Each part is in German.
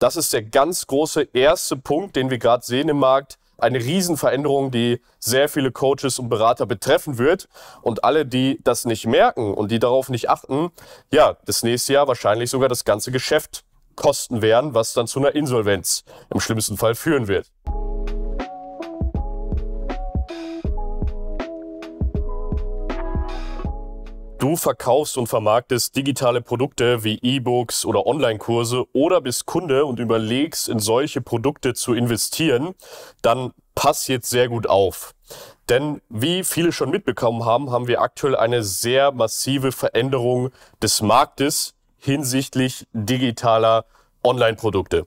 Das ist der ganz große erste Punkt, den wir gerade sehen im Markt. Eine Riesenveränderung, die sehr viele Coaches und Berater betreffen wird. Und alle, die das nicht merken und die darauf nicht achten, ja, das nächste Jahr wahrscheinlich sogar das ganze Geschäft kosten werden, was dann zu einer Insolvenz im schlimmsten Fall führen wird. Du verkaufst und vermarktest digitale Produkte wie E-Books oder Online-Kurse oder bist Kunde und überlegst, in solche Produkte zu investieren, dann pass jetzt sehr gut auf. Denn wie viele schon mitbekommen haben, haben wir aktuell eine sehr massive Veränderung des Marktes hinsichtlich digitaler Online-Produkte.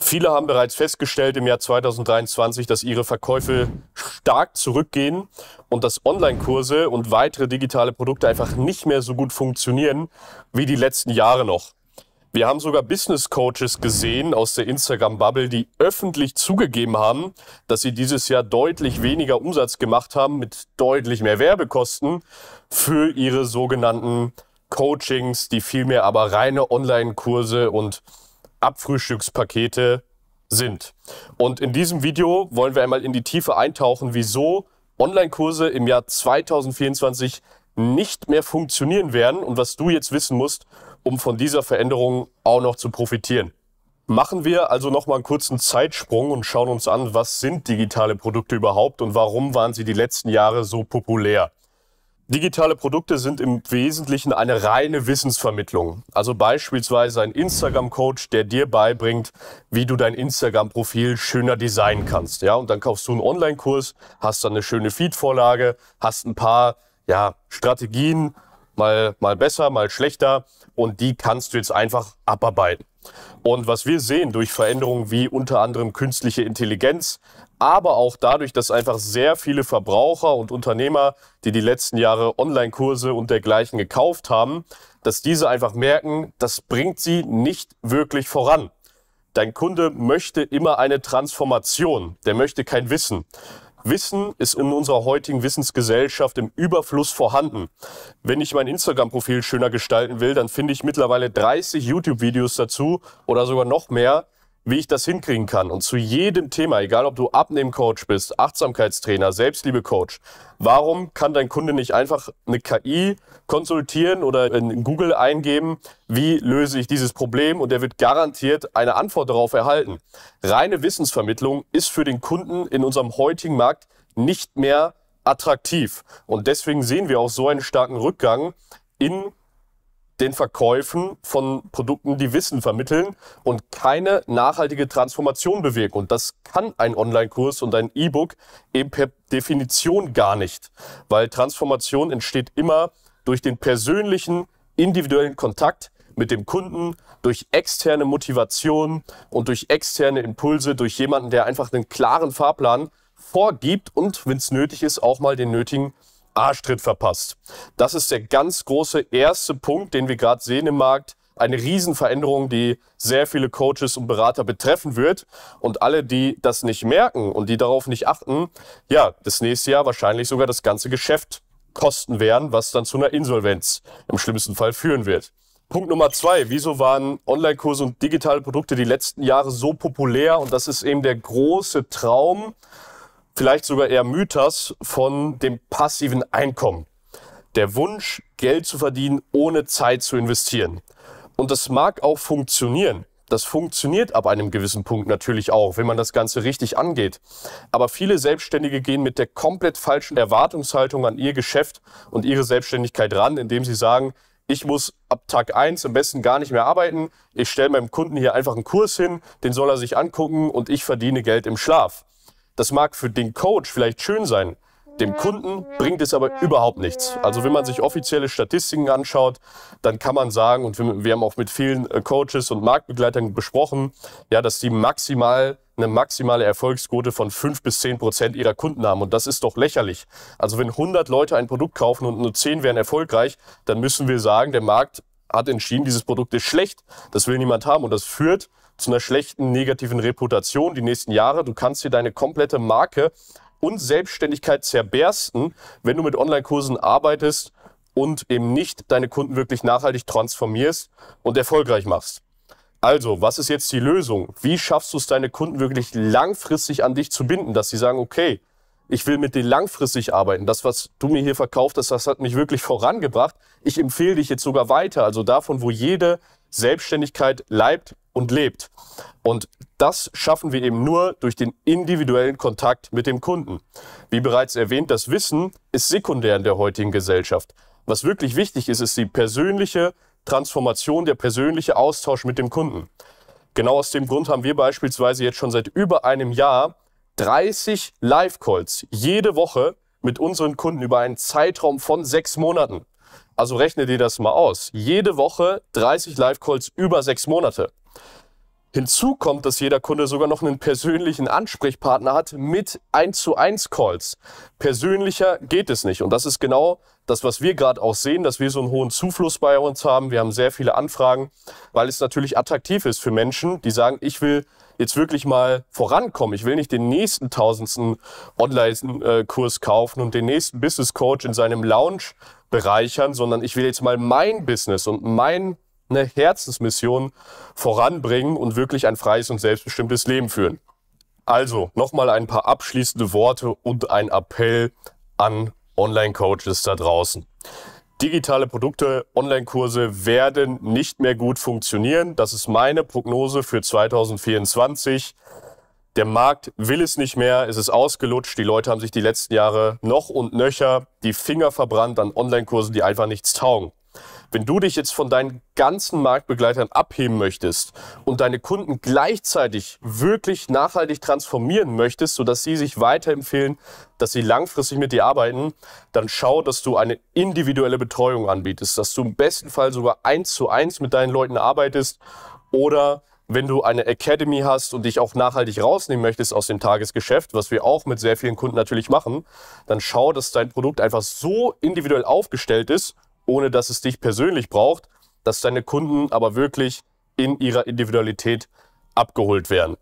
Viele haben bereits festgestellt im Jahr 2023, dass ihre Verkäufe stark zurückgehen und dass Online-Kurse und weitere digitale Produkte einfach nicht mehr so gut funktionieren wie die letzten Jahre noch. Wir haben sogar Business Coaches gesehen aus der Instagram-Bubble, die öffentlich zugegeben haben, dass sie dieses Jahr deutlich weniger Umsatz gemacht haben mit deutlich mehr Werbekosten für ihre sogenannten Coachings, die vielmehr aber reine Online-Kurse und Abfrühstückspakete sind. Und in diesem Video wollen wir einmal in die Tiefe eintauchen, wieso Online-Kurse im Jahr 2024 nicht mehr funktionieren werden und was du jetzt wissen musst, um von dieser Veränderung auch noch zu profitieren. Machen wir also nochmal einen kurzen Zeitsprung und schauen uns an, was sind digitale Produkte überhaupt und warum waren sie die letzten Jahre so populär. Digitale Produkte sind im Wesentlichen eine reine Wissensvermittlung. Also beispielsweise ein Instagram-Coach, der dir beibringt, wie du dein Instagram-Profil schöner designen kannst. Ja, und dann kaufst du einen Online-Kurs, hast dann eine schöne Feed-Vorlage, hast ein paar, ja, Strategien, mal, mal besser, mal schlechter. Und die kannst du jetzt einfach abarbeiten. Und was wir sehen durch Veränderungen wie unter anderem künstliche Intelligenz, aber auch dadurch, dass einfach sehr viele Verbraucher und Unternehmer, die die letzten Jahre Online-Kurse und dergleichen gekauft haben, dass diese einfach merken, das bringt sie nicht wirklich voran. Dein Kunde möchte immer eine Transformation, der möchte kein Wissen. Wissen ist in unserer heutigen Wissensgesellschaft im Überfluss vorhanden. Wenn ich mein Instagram-Profil schöner gestalten will, dann finde ich mittlerweile 30 YouTube-Videos dazu oder sogar noch mehr wie ich das hinkriegen kann. Und zu jedem Thema, egal ob du Abnehmcoach bist, Achtsamkeitstrainer, Selbstliebecoach, warum kann dein Kunde nicht einfach eine KI konsultieren oder in Google eingeben, wie löse ich dieses Problem? Und er wird garantiert eine Antwort darauf erhalten. Reine Wissensvermittlung ist für den Kunden in unserem heutigen Markt nicht mehr attraktiv. Und deswegen sehen wir auch so einen starken Rückgang in den Verkäufen von Produkten, die Wissen vermitteln und keine nachhaltige Transformation bewirken. Und das kann ein Online-Kurs und ein E-Book eben per Definition gar nicht, weil Transformation entsteht immer durch den persönlichen, individuellen Kontakt mit dem Kunden, durch externe Motivation und durch externe Impulse, durch jemanden, der einfach einen klaren Fahrplan vorgibt und, wenn es nötig ist, auch mal den nötigen Arschtritt verpasst. Das ist der ganz große erste Punkt, den wir gerade sehen im Markt. Eine Riesenveränderung, die sehr viele Coaches und Berater betreffen wird. Und alle, die das nicht merken und die darauf nicht achten, ja, das nächste Jahr wahrscheinlich sogar das ganze Geschäft kosten werden, was dann zu einer Insolvenz im schlimmsten Fall führen wird. Punkt Nummer zwei. Wieso waren Online-Kurse und digitale Produkte die letzten Jahre so populär? Und das ist eben der große Traum vielleicht sogar eher Mythos von dem passiven Einkommen. Der Wunsch, Geld zu verdienen, ohne Zeit zu investieren. Und das mag auch funktionieren. Das funktioniert ab einem gewissen Punkt natürlich auch, wenn man das Ganze richtig angeht. Aber viele Selbstständige gehen mit der komplett falschen Erwartungshaltung an ihr Geschäft und ihre Selbstständigkeit ran, indem sie sagen, ich muss ab Tag eins am besten gar nicht mehr arbeiten. Ich stelle meinem Kunden hier einfach einen Kurs hin, den soll er sich angucken und ich verdiene Geld im Schlaf. Das mag für den Coach vielleicht schön sein, dem Kunden bringt es aber überhaupt nichts. Also wenn man sich offizielle Statistiken anschaut, dann kann man sagen, und wir haben auch mit vielen äh, Coaches und Marktbegleitern besprochen, ja, dass die maximal eine maximale Erfolgsquote von fünf bis zehn Prozent ihrer Kunden haben. Und das ist doch lächerlich. Also wenn 100 Leute ein Produkt kaufen und nur zehn wären erfolgreich, dann müssen wir sagen, der Markt hat entschieden, dieses Produkt ist schlecht. Das will niemand haben. Und das führt zu einer schlechten negativen Reputation die nächsten Jahre. Du kannst dir deine komplette Marke und Selbstständigkeit zerbersten, wenn du mit Online-Kursen arbeitest und eben nicht deine Kunden wirklich nachhaltig transformierst und erfolgreich machst. Also, was ist jetzt die Lösung? Wie schaffst du es, deine Kunden wirklich langfristig an dich zu binden, dass sie sagen, okay, ich will mit dir langfristig arbeiten. Das, was du mir hier verkauft hast, das hat mich wirklich vorangebracht. Ich empfehle dich jetzt sogar weiter. Also davon, wo jede Selbstständigkeit leibt und lebt. Und das schaffen wir eben nur durch den individuellen Kontakt mit dem Kunden. Wie bereits erwähnt, das Wissen ist sekundär in der heutigen Gesellschaft. Was wirklich wichtig ist, ist die persönliche Transformation, der persönliche Austausch mit dem Kunden. Genau aus dem Grund haben wir beispielsweise jetzt schon seit über einem Jahr 30 Live-Calls jede Woche mit unseren Kunden über einen Zeitraum von sechs Monaten. Also rechne dir das mal aus. Jede Woche 30 Live-Calls über sechs Monate. Hinzu kommt, dass jeder Kunde sogar noch einen persönlichen Ansprechpartner hat mit 1 zu 1 Calls. Persönlicher geht es nicht. Und das ist genau das, was wir gerade auch sehen, dass wir so einen hohen Zufluss bei uns haben. Wir haben sehr viele Anfragen, weil es natürlich attraktiv ist für Menschen, die sagen, ich will jetzt wirklich mal vorankommen. Ich will nicht den nächsten tausendsten Online-Kurs äh, kaufen und den nächsten Business Coach in seinem Lounge bereichern, sondern ich will jetzt mal mein Business und meine Herzensmission voranbringen und wirklich ein freies und selbstbestimmtes Leben führen. Also nochmal ein paar abschließende Worte und ein Appell an Online-Coaches da draußen. Digitale Produkte, Online-Kurse werden nicht mehr gut funktionieren. Das ist meine Prognose für 2024. Der Markt will es nicht mehr, es ist ausgelutscht. Die Leute haben sich die letzten Jahre noch und nöcher die Finger verbrannt an Online-Kursen, die einfach nichts taugen. Wenn du dich jetzt von deinen ganzen Marktbegleitern abheben möchtest und deine Kunden gleichzeitig wirklich nachhaltig transformieren möchtest, sodass sie sich weiterempfehlen, dass sie langfristig mit dir arbeiten, dann schau, dass du eine individuelle Betreuung anbietest, dass du im besten Fall sogar eins zu eins mit deinen Leuten arbeitest oder wenn du eine Academy hast und dich auch nachhaltig rausnehmen möchtest aus dem Tagesgeschäft, was wir auch mit sehr vielen Kunden natürlich machen, dann schau, dass dein Produkt einfach so individuell aufgestellt ist, ohne dass es dich persönlich braucht, dass deine Kunden aber wirklich in ihrer Individualität abgeholt werden.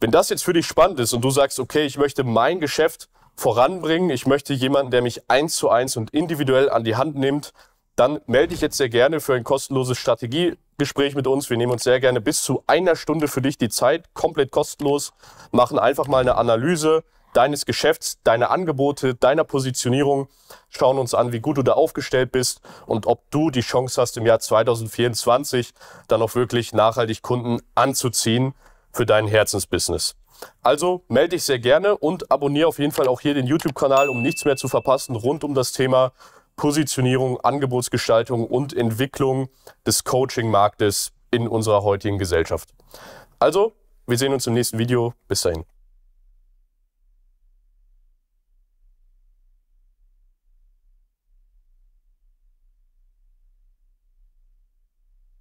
Wenn das jetzt für dich spannend ist und du sagst, okay, ich möchte mein Geschäft voranbringen, ich möchte jemanden, der mich eins zu eins und individuell an die Hand nimmt, dann melde dich jetzt sehr gerne für ein kostenloses Strategie Gespräch mit uns. Wir nehmen uns sehr gerne bis zu einer Stunde für dich die Zeit, komplett kostenlos, machen einfach mal eine Analyse deines Geschäfts, deiner Angebote, deiner Positionierung, schauen uns an, wie gut du da aufgestellt bist und ob du die Chance hast, im Jahr 2024 dann auch wirklich nachhaltig Kunden anzuziehen für dein Herzensbusiness. Also melde dich sehr gerne und abonniere auf jeden Fall auch hier den YouTube-Kanal, um nichts mehr zu verpassen rund um das Thema Positionierung, Angebotsgestaltung und Entwicklung des Coaching-Marktes in unserer heutigen Gesellschaft. Also, wir sehen uns im nächsten Video. Bis dahin.